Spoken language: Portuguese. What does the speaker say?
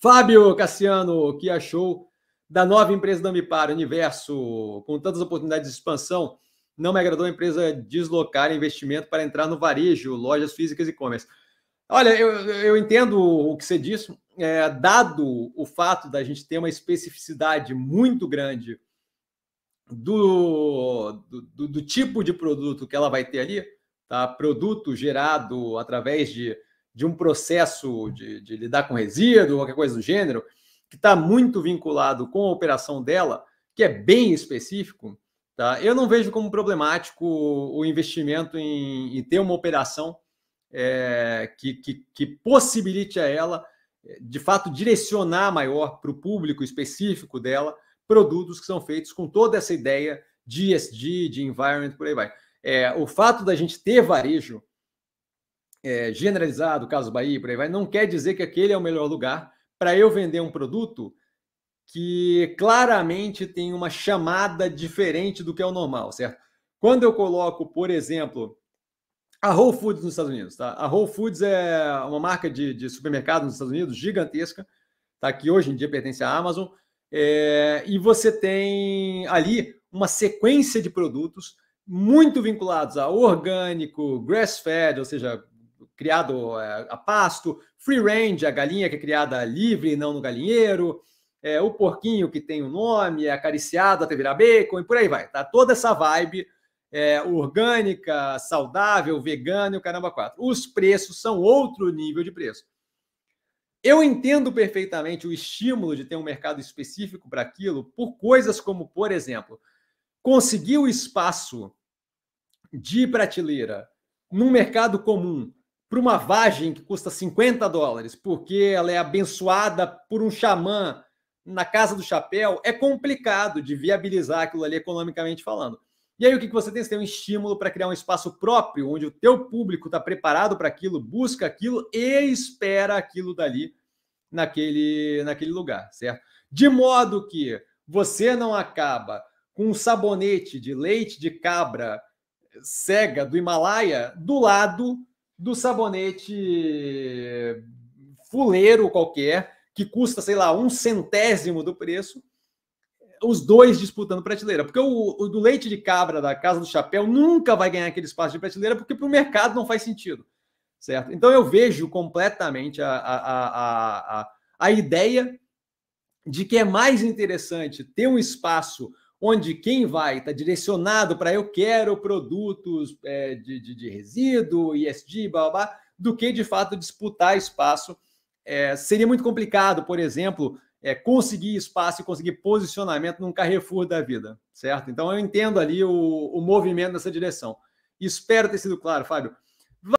Fábio Cassiano, o que achou da nova empresa da Ambipar, Universo, com tantas oportunidades de expansão, não me agradou a empresa deslocar investimento para entrar no varejo, lojas físicas e e-commerce. Olha, eu, eu entendo o que você disse, é, dado o fato da gente ter uma especificidade muito grande do, do, do tipo de produto que ela vai ter ali, tá? produto gerado através de de um processo de, de lidar com resíduo, qualquer coisa do gênero, que está muito vinculado com a operação dela, que é bem específico, tá? eu não vejo como problemático o investimento em, em ter uma operação é, que, que, que possibilite a ela, é, de fato, direcionar maior para o público específico dela produtos que são feitos com toda essa ideia de ESG, de environment, por aí vai. É, o fato da gente ter varejo é, generalizado, caso Bahia, por aí vai, não quer dizer que aquele é o melhor lugar para eu vender um produto que claramente tem uma chamada diferente do que é o normal, certo? Quando eu coloco, por exemplo, a Whole Foods nos Estados Unidos, tá? A Whole Foods é uma marca de, de supermercado nos Estados Unidos gigantesca, tá? Que hoje em dia pertence à Amazon. É, e você tem ali uma sequência de produtos muito vinculados a orgânico, grass-fed, ou seja, criado é, a pasto, free range, a galinha que é criada livre, não no galinheiro, é, o porquinho que tem o um nome, é acariciado até virar bacon, e por aí vai. Tá toda essa vibe é, orgânica, saudável, vegana e o caramba quatro. Os preços são outro nível de preço. Eu entendo perfeitamente o estímulo de ter um mercado específico para aquilo por coisas como, por exemplo, conseguir o espaço de prateleira num mercado comum para uma vagem que custa 50 dólares, porque ela é abençoada por um xamã na casa do chapéu, é complicado de viabilizar aquilo ali economicamente falando. E aí o que você tem? Você tem um estímulo para criar um espaço próprio, onde o teu público está preparado para aquilo, busca aquilo e espera aquilo dali naquele, naquele lugar, certo? De modo que você não acaba com um sabonete de leite de cabra cega do Himalaia do lado do sabonete fuleiro qualquer, que custa, sei lá, um centésimo do preço, os dois disputando prateleira. Porque o, o, do leite de cabra da Casa do Chapéu nunca vai ganhar aquele espaço de prateleira, porque para o mercado não faz sentido. Certo? Então eu vejo completamente a, a, a, a, a ideia de que é mais interessante ter um espaço onde quem vai está direcionado para eu quero produtos é, de, de, de, resíduo, ISD, blá, blá, blá, do que de fato disputar espaço. É, seria muito complicado, por exemplo, é, conseguir espaço e conseguir posicionamento num Carrefour da vida, certo? Então eu entendo ali o, o movimento nessa direção. Espero ter sido claro, Fábio.